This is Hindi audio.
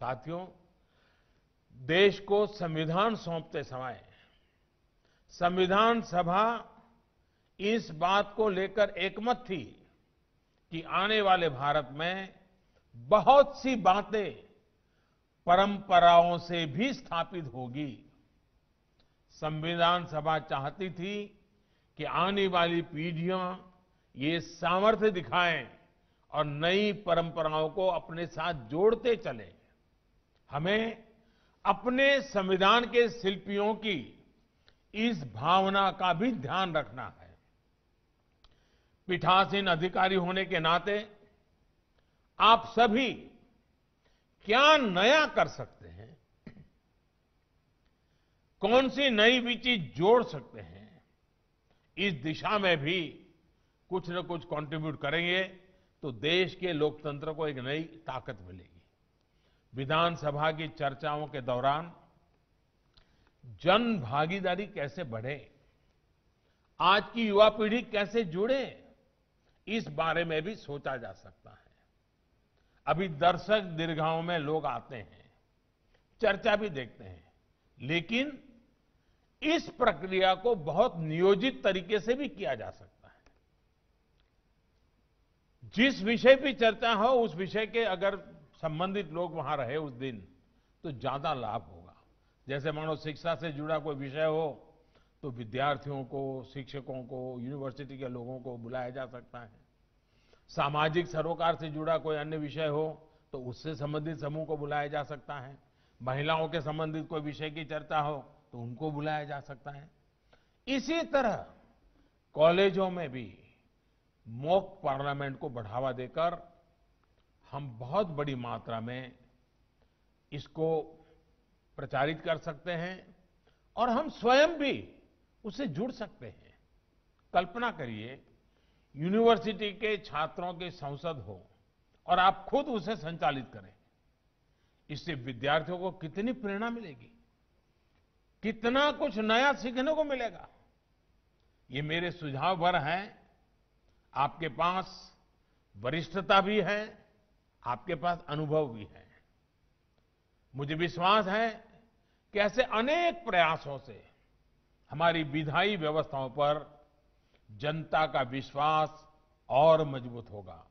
साथियों देश को संविधान सौंपते समय संविधान सभा इस बात को लेकर एकमत थी कि आने वाले भारत में बहुत सी बातें परंपराओं से भी स्थापित होगी संविधान सभा चाहती थी कि आने वाली पीढ़ियां ये सामर्थ्य दिखाएं और नई परंपराओं को अपने साथ जोड़ते चलें हमें अपने संविधान के शिल्पियों की इस भावना का भी ध्यान रखना है पीठासीन अधिकारी होने के नाते आप सभी क्या नया कर सकते हैं कौन सी नई भी चीज जोड़ सकते हैं इस दिशा में भी कुछ न कुछ कंट्रीब्यूट करेंगे तो देश के लोकतंत्र को एक नई ताकत मिलेगी विधानसभा की चर्चाओं के दौरान जन भागीदारी कैसे बढ़े आज की युवा पीढ़ी कैसे जुड़े इस बारे में भी सोचा जा सकता है अभी दर्शक दीर्घाओं में लोग आते हैं चर्चा भी देखते हैं लेकिन इस प्रक्रिया को बहुत नियोजित तरीके से भी किया जा सकता है जिस विषय पर चर्चा हो उस विषय के अगर संबंधित लोग वहां रहे उस दिन तो ज्यादा लाभ होगा जैसे मानो शिक्षा से जुड़ा कोई विषय हो तो विद्यार्थियों को शिक्षकों को यूनिवर्सिटी के लोगों को बुलाया जा सकता है सामाजिक सरोकार से जुड़ा कोई अन्य विषय हो तो उससे संबंधित समूह को बुलाया जा सकता है महिलाओं के संबंधित कोई विषय की चर्चा हो तो उनको बुलाया जा सकता है इसी तरह कॉलेजों में भी मॉक पार्लियामेंट को बढ़ावा देकर हम बहुत बड़ी मात्रा में इसको प्रचारित कर सकते हैं और हम स्वयं भी उससे जुड़ सकते हैं कल्पना करिए यूनिवर्सिटी के छात्रों के संसद हो और आप खुद उसे संचालित करें इससे विद्यार्थियों को कितनी प्रेरणा मिलेगी कितना कुछ नया सीखने को मिलेगा ये मेरे सुझाव भर हैं आपके पास वरिष्ठता भी है आपके पास अनुभव भी है मुझे विश्वास है कि ऐसे अनेक प्रयासों से हमारी विधायी व्यवस्थाओं पर जनता का विश्वास और मजबूत होगा